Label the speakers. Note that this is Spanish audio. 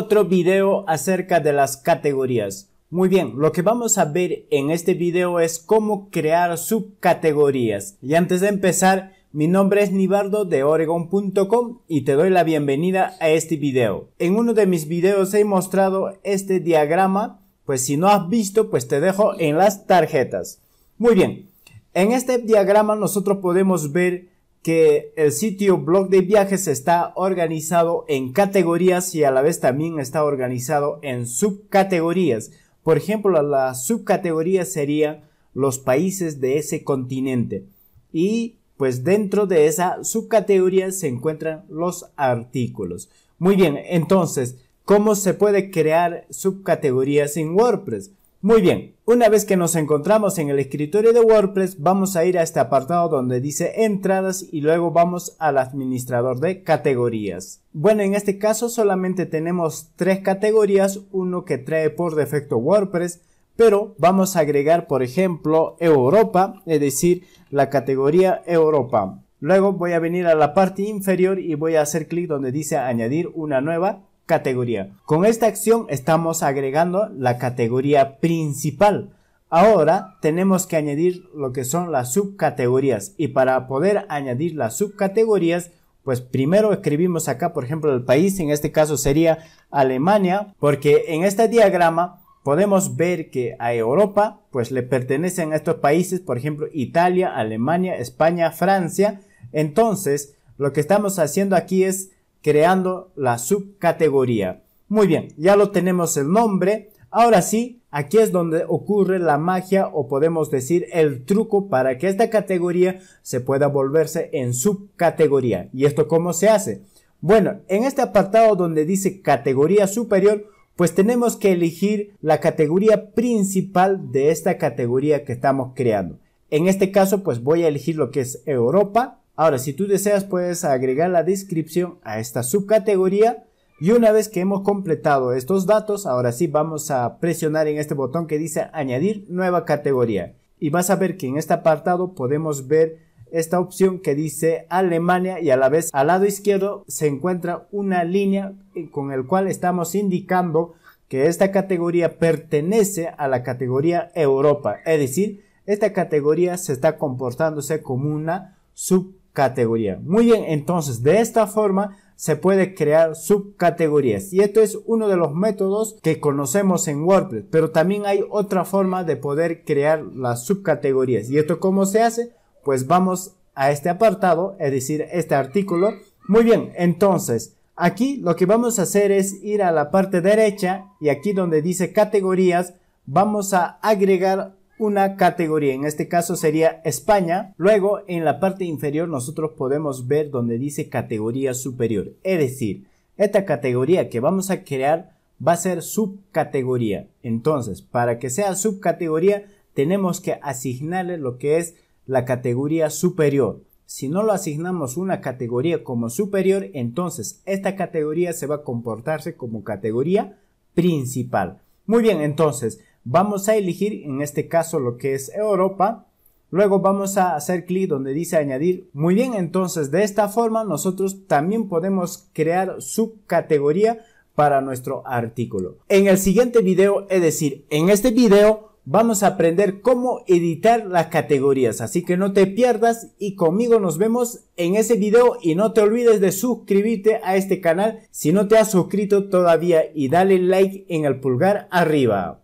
Speaker 1: otro video acerca de las categorías. Muy bien, lo que vamos a ver en este video es cómo crear subcategorías. Y antes de empezar, mi nombre es Nibardo de Oregon.com y te doy la bienvenida a este video. En uno de mis videos he mostrado este diagrama, pues si no has visto, pues te dejo en las tarjetas. Muy bien, en este diagrama nosotros podemos ver que el sitio blog de viajes está organizado en categorías y a la vez también está organizado en subcategorías. Por ejemplo, la subcategoría sería los países de ese continente. Y pues dentro de esa subcategoría se encuentran los artículos. Muy bien, entonces, ¿cómo se puede crear subcategorías en WordPress? Muy bien, una vez que nos encontramos en el escritorio de WordPress, vamos a ir a este apartado donde dice entradas y luego vamos al administrador de categorías. Bueno, en este caso solamente tenemos tres categorías, uno que trae por defecto WordPress, pero vamos a agregar por ejemplo Europa, es decir, la categoría Europa. Luego voy a venir a la parte inferior y voy a hacer clic donde dice añadir una nueva categoría. Con esta acción estamos agregando la categoría principal. Ahora tenemos que añadir lo que son las subcategorías y para poder añadir las subcategorías pues primero escribimos acá por ejemplo el país en este caso sería Alemania porque en este diagrama podemos ver que a Europa pues le pertenecen a estos países por ejemplo Italia, Alemania, España, Francia entonces lo que estamos haciendo aquí es creando la subcategoría. Muy bien, ya lo tenemos el nombre. Ahora sí, aquí es donde ocurre la magia o podemos decir el truco para que esta categoría se pueda volverse en subcategoría. ¿Y esto cómo se hace? Bueno, en este apartado donde dice categoría superior, pues tenemos que elegir la categoría principal de esta categoría que estamos creando. En este caso, pues voy a elegir lo que es Europa, Ahora, si tú deseas, puedes agregar la descripción a esta subcategoría. Y una vez que hemos completado estos datos, ahora sí vamos a presionar en este botón que dice añadir nueva categoría. Y vas a ver que en este apartado podemos ver esta opción que dice Alemania y a la vez al lado izquierdo se encuentra una línea con el cual estamos indicando que esta categoría pertenece a la categoría Europa. Es decir, esta categoría se está comportándose como una subcategoría categoría. Muy bien, entonces de esta forma se puede crear subcategorías y esto es uno de los métodos que conocemos en WordPress, pero también hay otra forma de poder crear las subcategorías y esto cómo se hace, pues vamos a este apartado, es decir, este artículo. Muy bien, entonces aquí lo que vamos a hacer es ir a la parte derecha y aquí donde dice categorías vamos a agregar una categoría, en este caso sería España. Luego en la parte inferior nosotros podemos ver donde dice categoría superior, es decir, esta categoría que vamos a crear va a ser subcategoría. Entonces, para que sea subcategoría tenemos que asignarle lo que es la categoría superior. Si no lo asignamos una categoría como superior, entonces esta categoría se va a comportarse como categoría principal. Muy bien, entonces Vamos a elegir en este caso lo que es Europa. Luego vamos a hacer clic donde dice añadir. Muy bien, entonces de esta forma nosotros también podemos crear subcategoría para nuestro artículo. En el siguiente video, es decir, en este video vamos a aprender cómo editar las categorías, así que no te pierdas y conmigo nos vemos en ese video y no te olvides de suscribirte a este canal si no te has suscrito todavía y dale like en el pulgar arriba.